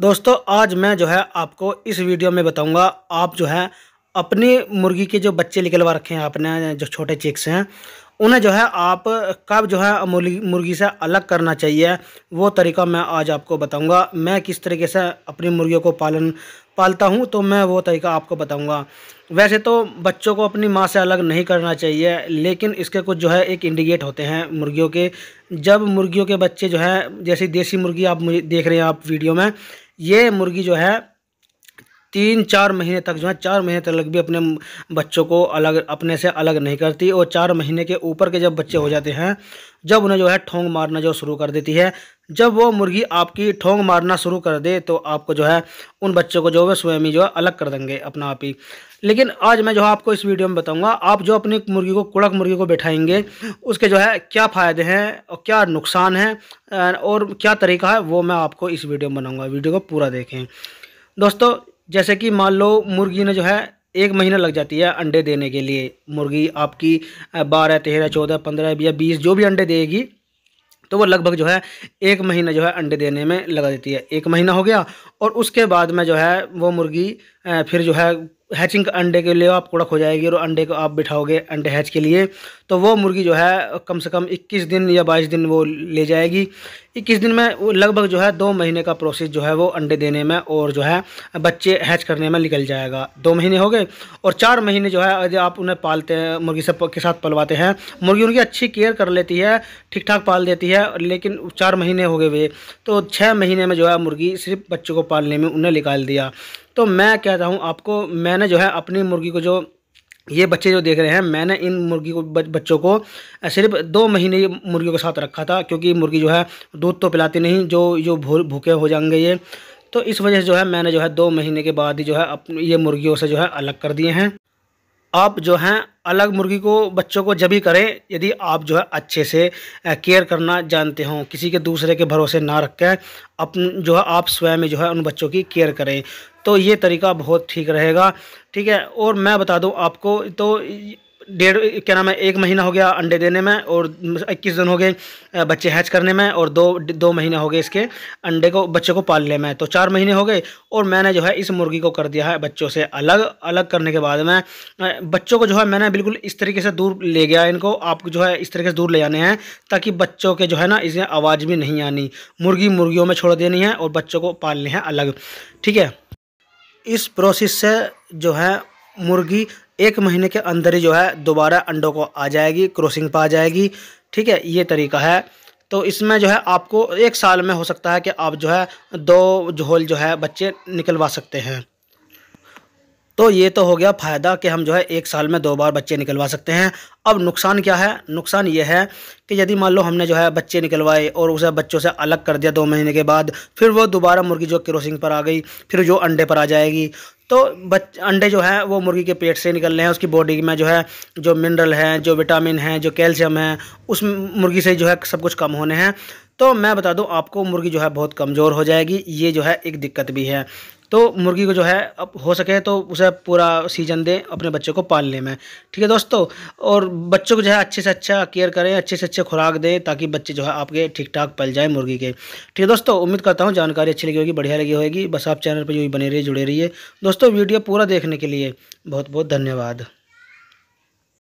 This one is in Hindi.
दोस्तों आज मैं जो है आपको इस वीडियो में बताऊंगा आप जो है अपनी मुर्गी के जो बच्चे निकलवा रखे हैं आपने जो छोटे चिक्स हैं उन्हें जो है आप कब जो है मुर्गी मुर्गी से अलग करना चाहिए वो तरीका मैं आज आपको बताऊंगा मैं किस तरीके से अपनी मुर्गियों को पालन पालता हूँ तो मैं वो तरीका आपको बताऊँगा वैसे तो बच्चों को अपनी माँ से अलग नहीं करना चाहिए लेकिन इसके कुछ जो है एक इंडिकेट होते हैं मुर्गियों के जब मुर्गियों के बच्चे जो है जैसे देसी मुर्गी आप मुझे देख रहे हैं आप वीडियो में ये मुर्गी जो है तीन चार महीने तक जो है चार महीने तक लग भी अपने बच्चों को अलग अपने से अलग नहीं करती और चार महीने के ऊपर के जब बच्चे हो जाते हैं जब उन्हें जो है ठोंग मारना जो शुरू कर देती है जब वो मुर्गी आपकी ठोंग मारना शुरू कर दे तो आपको जो है उन बच्चों को जो है स्वयं ही जो है अलग कर देंगे अपना आप ही लेकिन आज मैं जो है आपको इस वीडियो में बताऊंगा आप जो अपनी मुर्गी को कुड़क मुर्गी को बैठाएंगे उसके जो है क्या फ़ायदे हैं और क्या नुकसान हैं और क्या तरीका है वो मैं आपको इस वीडियो में बनाऊँगा वीडियो को पूरा देखें दोस्तों जैसे कि मान लो मुर्गी ने जो है एक महीना लग जाती है अंडे देने के लिए मुर्गी आपकी बारह तेरह चौदह पंद्रह या बीस जो भी अंडे देगी तो वो लगभग जो है एक महीना जो है अंडे देने में लगा देती है एक महीना हो गया और उसके बाद में जो है वो मुर्गी फिर जो है हैचिंग अंडे के लिए आप कुड़क हो जाएगी और अंडे को आप बिठाओगे अंडे हैच के लिए तो वो मुर्गी जो है कम से कम 21 दिन या 22 दिन वो ले जाएगी इक्कीस दिन में लगभग जो है दो महीने का प्रोसेस जो है वो अंडे देने में और जो है बच्चे हैच करने में निकल जाएगा दो महीने हो गए और चार महीने जो है यदि आप उन्हें पालते हैं मुर्गी सब के साथ पलवाते हैं मुर्गी उनकी अच्छी केयर कर लेती है ठीक ठाक पाल देती है लेकिन चार महीने हो गए वे तो छः महीने में जो है मुर्गी सिर्फ बच्चों को पालने में उन्हें निकाल दिया तो मैं कहता हूँ आपको मैंने जो है अपनी मुर्गी को जो ये बच्चे जो देख रहे हैं मैंने इन मुर्गी को बच्चों को सिर्फ दो महीने मुर्गियों के साथ रखा था क्योंकि मुर्गी जो है दूध तो पिलाती नहीं जो जो भूखे हो जाएंगे ये तो इस वजह से जो है मैंने जो है दो महीने के बाद ही जो है अपने ये मुर्गियों से जो है अलग कर दिए हैं आप जो हैं अलग मुर्गी को बच्चों को जब ही करें यदि आप जो है अच्छे से केयर करना जानते हों किसी के दूसरे के भरोसे ना रख कर अपन जो है आप स्वयं जो है उन बच्चों की केयर करें तो ये तरीका बहुत ठीक रहेगा ठीक है और मैं बता दूँ आपको तो डेढ़ क्या नाम है एक महीना हो गया अंडे देने में और इक्कीस दिन हो गए बच्चे हैच करने में और दो दो महीने हो गए इसके अंडे को बच्चे को पालने में तो चार महीने हो गए और मैंने जो है इस मुर्गी को कर दिया है बच्चों से अलग अलग करने के बाद में बच्चों को जो है मैंने बिल्कुल इस तरीके से दूर ले गया इनको आप जो है इस तरीके से दूर ले जाने हैं ताकि बच्चों के जो है ना इसमें आवाज़ भी नहीं आनी मुर्गी मुर्गियों में छोड़ देनी है और बच्चों को पालने हैं अलग ठीक है इस प्रोसेस से जो है मुर्गी एक महीने के अंदर ही जो है दोबारा अंडों को आ जाएगी क्रॉसिंग पर आ जाएगी ठीक है ये तरीका है तो इसमें जो है आपको एक साल में हो सकता है कि आप जो है दो जो जो है बच्चे निकलवा सकते हैं तो ये तो हो गया फ़ायदा कि हम जो है एक साल में दो बार बच्चे निकलवा सकते हैं अब नुकसान क्या है नुकसान ये है कि यदि मान लो हमने जो है बच्चे निकलवाए और उसे बच्चों से अलग कर दिया दो महीने के बाद फिर वो दोबारा मुर्गी जो क्रोसिंग पर आ गई फिर जो अंडे पर आ जाएगी तो बच अंडे जो है वो मुर्गी के पेट से निकल रहे हैं उसकी बॉडी में जो है जो मिनरल हैं जो विटामिन हैं जो कैल्शियम है उस मुर्गी से जो है सब कुछ कम होने हैं तो मैं बता दूं आपको मुर्गी जो है बहुत कमज़ोर हो जाएगी ये जो है एक दिक्कत भी है तो मुर्गी को जो है अब हो सके तो उसे पूरा सीजन दें अपने बच्चे को पालने में ठीक है दोस्तों और बच्चों को जो है अच्छे से अच्छा केयर करें अच्छे से अच्छे खुराक दें ताकि बच्चे जो है आपके ठीक ठाक पल जाए मुर्गी के ठीक है दोस्तों उम्मीद करता हूँ जानकारी अच्छी लगी होगी बढ़िया लगी होगी बस आप चैनल पर जो बने रहिए जुड़े रहिए दोस्तों वीडियो पूरा देखने के लिए बहुत बहुत धन्यवाद